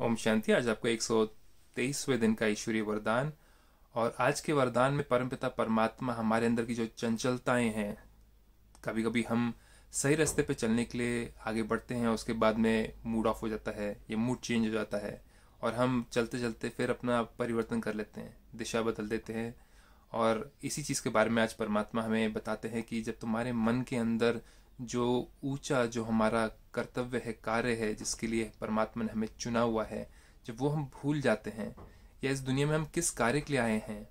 ओम शांति आज आपको एक सौ तेईसवें दिन का ईश्वरीय वरदान और आज के वरदान में परमपिता परमात्मा हमारे अंदर की जो चंचलताएं हैं कभी कभी हम सही रास्ते पे चलने के लिए आगे बढ़ते हैं उसके बाद में मूड ऑफ हो जाता है या मूड चेंज हो जाता है और हम चलते चलते फिर अपना परिवर्तन कर लेते हैं दिशा बदल देते हैं और इसी चीज़ के बारे में आज परमात्मा हमें बताते हैं कि जब तुम्हारे मन के अंदर जो ऊंचा जो हमारा कर्तव्य है कार्य है जिसके लिए परमात्मा ने हमें चुना हुआ है जब वो हम भूल जाते हैं या इस दुनिया में हम किस कार्य के लिए आए हैं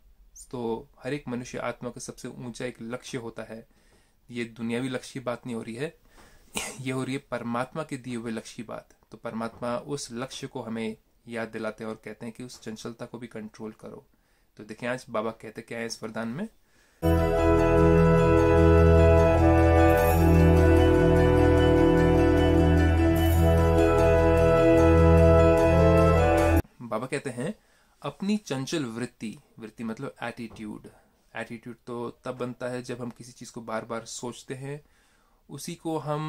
तो हर एक मनुष्य आत्मा का सबसे ऊंचा एक लक्ष्य होता है ये दुनियावी लक्ष्य की बात नहीं हो रही है ये हो रही है परमात्मा के दिए हुए लक्ष्य की बात तो परमात्मा उस लक्ष्य को हमें याद दिलाते हैं और कहते हैं कि उस चंचलता को भी कंट्रोल करो तो देखें आज बाबा कहते क्या है इस वरदान में बाबा कहते हैं अपनी चंचल वृत्ति वृत्ति मतलब एटीट्यूड एटीट्यूड तो तब बनता है जब हम किसी चीज़ को बार बार सोचते हैं उसी को हम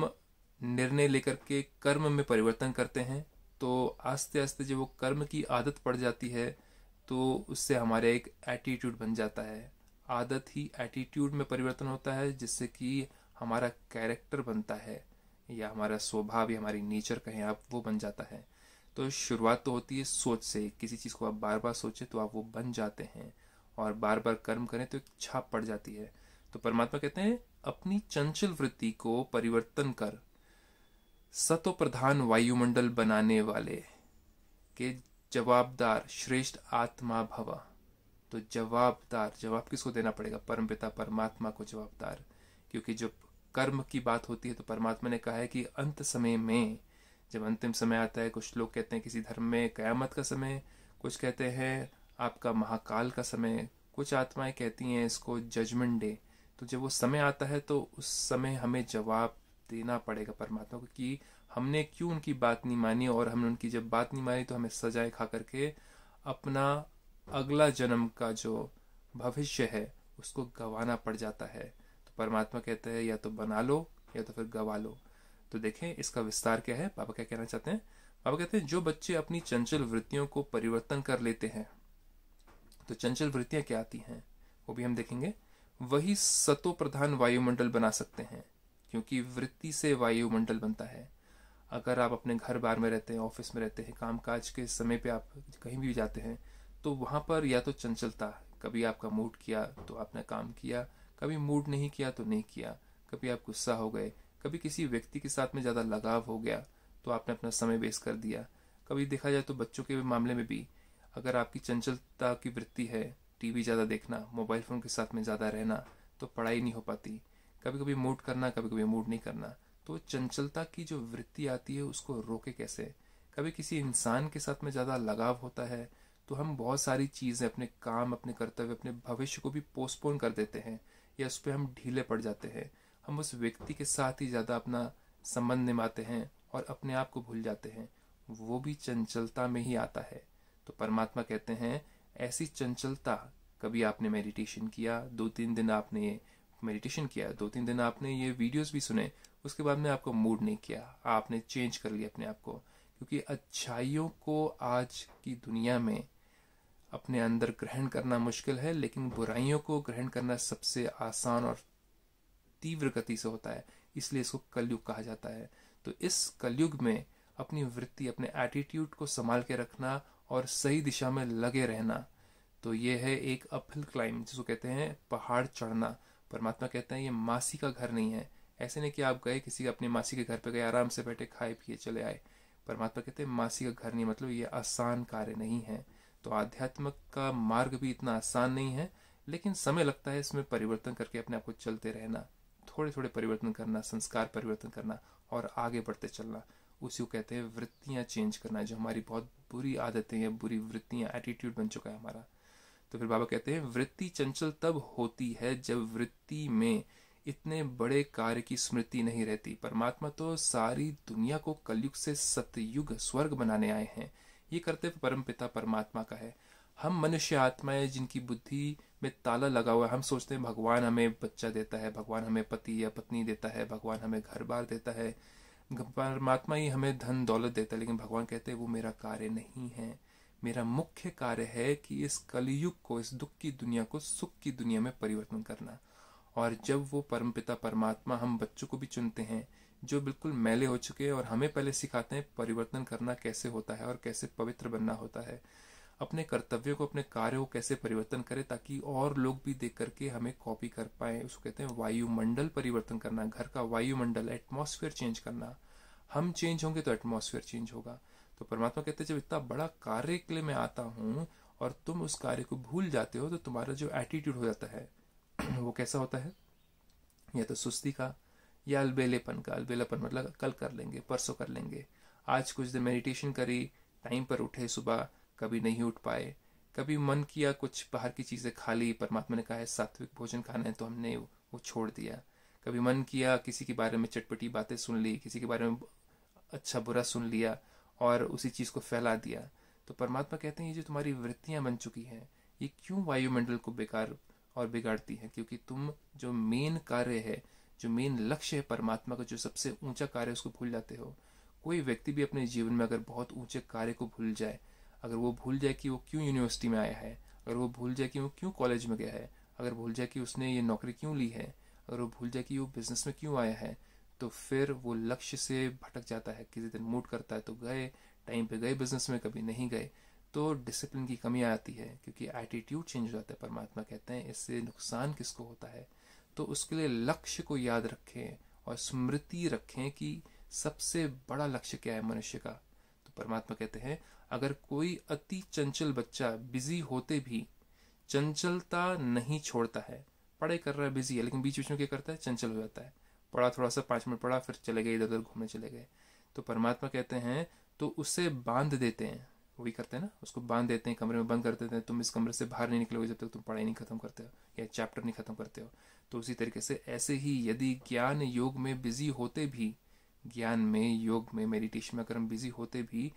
निर्णय लेकर के कर्म में परिवर्तन करते हैं तो आस्ते आस्ते जब वो कर्म की आदत पड़ जाती है तो उससे हमारा एक एटीट्यूड बन जाता है आदत ही एटीट्यूड में परिवर्तन होता है जिससे कि हमारा कैरेक्टर बनता है या हमारा स्वभाव या हमारी नेचर कहें आप वो बन जाता है तो शुरुआत तो होती है सोच से किसी चीज़ को आप बार बार सोचें तो आप वो बन जाते हैं और बार बार कर्म करें तो एक छाप पड़ जाती है तो परमात्मा कहते हैं अपनी चंचल वृत्ति को परिवर्तन कर सतो प्रधान वायुमंडल बनाने वाले के जवाबदार श्रेष्ठ आत्मा भवा तो जवाबदार जवाब किसको देना पड़ेगा परमपिता परमात्मा को जवाबदार क्योंकि जब कर्म की बात होती है तो परमात्मा ने कहा है कि अंत समय में जब अंतिम समय आता है कुछ लोग कहते हैं किसी धर्म में कयामत का समय कुछ कहते हैं आपका महाकाल का समय कुछ आत्माएं कहती हैं इसको जजमेंट डे तो जब वो समय आता है तो उस समय हमें जवाब देना पड़ेगा परमात्मा को कि हमने क्यों उनकी बात नहीं मानी और हमने उनकी जब बात नहीं मानी तो हमें सजाए खा करके अपना अगला जन्म का जो भविष्य है उसको गंवाना पड़ जाता है तो परमात्मा कहते हैं या तो बना लो या तो फिर गवा लो तो देखें इसका विस्तार क्या है पापा क्या कहना चाहते हैं पापा कहते हैं जो बच्चे अपनी चंचल वृत्तियों को परिवर्तन कर लेते हैं तो चंचल वृत्तियां क्या आती हैं वो भी हम देखेंगे वही सतो प्रधान वायुमंडल बना सकते हैं क्योंकि वृत्ति से वायुमंडल बनता है अगर आप अपने घर बार में रहते हैं ऑफिस में रहते हैं कामकाज के समय पे आप कहीं भी जाते हैं तो वहां पर या तो चंचलता कभी आपका मूड किया तो आपने काम किया कभी मूड नहीं किया तो नहीं किया कभी आप गुस्सा हो गए कभी किसी व्यक्ति के साथ में ज़्यादा लगाव हो गया तो आपने अपना समय वेस्ट कर दिया कभी देखा जाए तो बच्चों के मामले में भी अगर आपकी चंचलता की वृत्ति है टीवी ज़्यादा देखना मोबाइल फ़ोन के साथ में ज़्यादा रहना तो पढ़ाई नहीं हो पाती कभी कभी मूड करना कभी कभी मूड नहीं करना तो चंचलता की जो वृत्ति आती है उसको रोके कैसे कभी किसी इंसान के साथ में ज़्यादा लगाव होता है तो हम बहुत सारी चीज़ें अपने काम अपने कर्तव्य अपने भविष्य को भी पोस्टपोन कर देते हैं या उस पर हम ढीले पड़ जाते हैं हम उस व्यक्ति के साथ ही ज़्यादा अपना संबंध निभाते हैं और अपने आप को भूल जाते हैं वो भी चंचलता में ही आता है तो परमात्मा कहते हैं ऐसी चंचलता कभी आपने मेडिटेशन किया दो तीन दिन आपने मेडिटेशन किया दो तीन दिन आपने ये वीडियोस भी सुने उसके बाद में आपको मूड नहीं किया आपने चेंज कर लिया अपने आप को क्योंकि अच्छाइयों को आज की दुनिया में अपने अंदर ग्रहण करना मुश्किल है लेकिन बुराइयों को ग्रहण करना सबसे आसान और तीव्र गति से होता है इसलिए इसको कलयुग कहा जाता है तो इस कलयुग में अपनी वृत्ति अपने एटीट्यूड को संभाल के रखना और सही दिशा में लगे रहना तो ये है एक अपहिल क्लाइम जिसको कहते हैं पहाड़ चढ़ना परमात्मा कहते हैं ये मासी का घर नहीं है ऐसे नहीं कि आप गए किसी के अपने मासी के घर पे गए आराम से बैठे खाए पिए चले आए परमात्मा कहते हैं मासी का घर नहीं मतलब ये आसान कार्य नहीं है तो आध्यात्म का मार्ग भी इतना आसान नहीं है लेकिन समय लगता है इसमें परिवर्तन करके अपने आप को चलते रहना थोड़े थोड़े परिवर्तन करना संस्कार परिवर्तन करना और आगे बढ़ते चलना उसी को कहते हैं वृत्तियाँ चेंज करना जो हमारी बहुत बुरी आदतें या बुरी वृत्तियाँ एटीट्यूड बन चुका है हमारा तो फिर बाबा कहते हैं वृत्ति चंचल तब होती है जब वृत्ति में इतने बड़े कार्य की स्मृति नहीं रहती परमात्मा तो सारी दुनिया को कलयुग से सतयुग स्वर्ग बनाने आए हैं ये कर्तव्य परम पिता परमात्मा का है हम मनुष्य आत्माएं जिनकी बुद्धि में ताला लगा हुआ है हम सोचते हैं भगवान हमें बच्चा देता है भगवान हमें पति या पत्नी देता है भगवान हमें घर बार देता है परमात्मा ही हमें धन दौलत देता है लेकिन भगवान कहते हैं वो मेरा कार्य नहीं है मेरा मुख्य कार्य है कि इस कलयुग को इस दुख की दुनिया को सुख की दुनिया में परिवर्तन करना और जब वो परमपिता परमात्मा हम बच्चों को भी चुनते हैं जो बिल्कुल मैले हो चुके हैं और हमें पहले सिखाते हैं परिवर्तन करना कैसे होता है और कैसे पवित्र बनना होता है अपने कर्तव्य को अपने कार्य को कैसे परिवर्तन करें ताकि और लोग भी देख करके हमें कॉपी कर पाए उसको कहते हैं वायुमंडल परिवर्तन करना घर का वायुमंडल एटमोस्फेयर चेंज करना हम चेंज होंगे तो एटमोसफियर चेंज होगा तो परमात्मा कहते हैं जब इतना बड़ा कार्य के लिए मैं आता हूँ और तुम उस कार्य को भूल जाते हो तो तुम्हारा जो एटीट्यूड हो जाता है वो कैसा होता है या तो सुस्ती का या अलबेलेपन का अलबेलापन मतलब कल कर लेंगे परसों कर लेंगे आज कुछ देर मेडिटेशन करी टाइम पर उठे सुबह कभी नहीं उठ पाए कभी मन किया कुछ बाहर की चीज़ें खा ली परमात्मा ने कहा है सात्विक भोजन खाना है तो हमने वो छोड़ दिया कभी मन किया किसी के बारे में चटपटी बातें सुन ली किसी के बारे में अच्छा बुरा सुन लिया और उसी चीज़ को फैला दिया तो परमात्मा कहते हैं ये जो तुम्हारी वृत्तियां बन चुकी हैं ये क्यों वायुमंडल को बेकार और बिगाड़ती है क्योंकि तुम जो मेन कार्य है जो मेन लक्ष्य है परमात्मा का जो सबसे ऊंचा कार्य है उसको भूल जाते हो कोई व्यक्ति भी अपने जीवन में अगर बहुत ऊंचे कार्य को भूल जाए अगर वो भूल जाए कि वो क्यों यूनिवर्सिटी में आया है अगर वो भूल जाए कि वो क्यों कॉलेज में गया है अगर भूल जाए कि उसने ये नौकरी क्यों ली है अगर वो भूल जाए कि वो बिजनेस में क्यों आया है तो फिर वो लक्ष्य से भटक जाता है किसी दिन मूड करता है तो गए टाइम पे गए बिजनेस में कभी नहीं गए तो डिसिप्लिन की कमी आती है क्योंकि एटीट्यूड चेंज हो जाता है परमात्मा कहते हैं इससे नुकसान किसको होता है तो उसके लिए लक्ष्य को याद रखें और स्मृति रखें कि सबसे बड़ा लक्ष्य क्या है मनुष्य का तो परमात्मा कहते हैं अगर कोई अति चंचल बच्चा बिजी होते भी चंचलता नहीं छोड़ता है पढ़ाई कर रहा है बिजी है लेकिन बीच बीच में क्या करता है चंचल हो जाता है पढ़ा थोड़ा सा पाँच मिनट पढ़ा फिर चले गए इधर उधर घूमने चले गए तो परमात्मा कहते हैं तो उसे बांध देते हैं वही करते हैं ना उसको बांध देते हैं कमरे में बंद कर देते हैं तुम इस कमरे से बाहर नहीं निकलोगे जब तक तुम पढ़ाई नहीं खत्म करते हो या चैप्टर नहीं खत्म करते हो तो उसी तरीके से ऐसे ही यदि ज्ञान योग में बिजी होते भी ज्ञान में योग में मेडिटेशन में अगर हम बिजी होते भी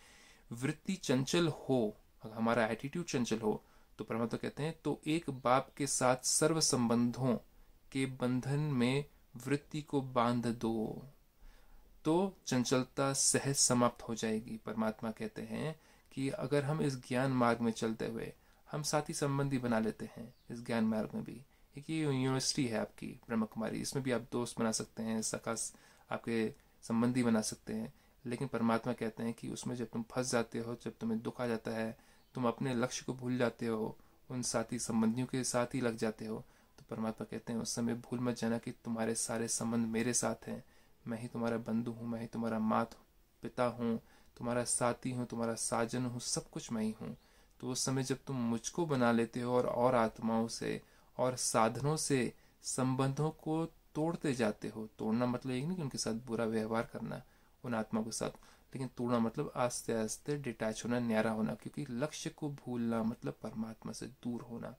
वृत्ति चंचल हो अगर हमारा एटीट्यूड चंचल हो तो परमात्मा कहते हैं तो एक बाप के साथ सर्व संबंधों के बंधन में वृत्ति को बांध दो तो चंचलता सहज समाप्त हो जाएगी परमात्मा कहते हैं कि अगर हम इस ज्ञान मार्ग में चलते हुए हम साथी संबंधी बना लेते हैं इस ज्ञान मार्ग में भी एक ये यूनिवर्सिटी है आपकी ब्रह्म कुमारी इसमें भी आप दोस्त बना सकते हैं सकास आपके संबंधी बना सकते हैं लेकिन परमात्मा कहते हैं कि उसमें जब तुम फंस जाते हो जब तुम्हें दुख आ जाता है तुम अपने लक्ष्य को भूल जाते हो उन साथी संबंधियों के साथ ही लग जाते हो तो परमात्मा कहते हैं उस समय भूल मत जाना कि तुम्हारे सारे संबंध मेरे साथ हैं मैं ही तुम्हारा बंधु हूँ मैं ही तुम्हारा मात पिता हूँ तुम्हारा साथी हूँ तुम्हारा साजन हूँ सब कुछ मैं ही हूँ तो उस समय जब तुम मुझको बना लेते हो और और आत्माओं से और साधनों से संबंधों को तोड़ते जाते हो तोड़ना मतलब ये नहीं कि उनके साथ बुरा व्यवहार करना उन के साथ लेकिन तोड़ना मतलब आस्ते आस्ते डिटैच होना न्यारा होना क्योंकि लक्ष्य को भूलना मतलब परमात्मा से दूर होना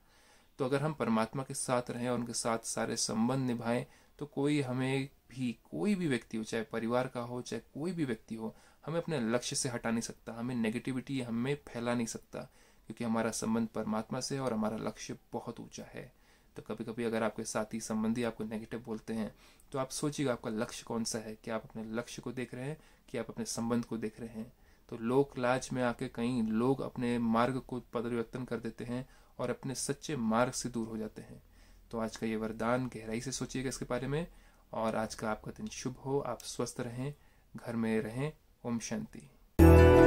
तो अगर हम परमात्मा के साथ रहें और उनके साथ सारे संबंध निभाएं तो कोई हमें भी कोई भी व्यक्ति हो चाहे परिवार का हो चाहे कोई भी व्यक्ति हो हमें अपने लक्ष्य से हटा नहीं सकता हमें नेगेटिविटी हमें फैला नहीं सकता क्योंकि हमारा संबंध परमात्मा से है और हमारा लक्ष्य बहुत ऊंचा है तो कभी कभी अगर आपके साथी संबंधी आपको नेगेटिव बोलते हैं तो आप सोचिएगा आपका लक्ष्य कौन सा है कि आप अपने लक्ष्य को देख रहे हैं कि आप अपने संबंध को देख रहे हैं तो लोक लाज में आके कई लोग अपने मार्ग को परिवर्तन कर देते हैं और अपने सच्चे मार्ग से दूर हो जाते हैं तो आज का ये वरदान गहराई से सोचिएगा इसके बारे में और आज का आपका दिन शुभ हो आप स्वस्थ रहें घर में रहें ओम शांति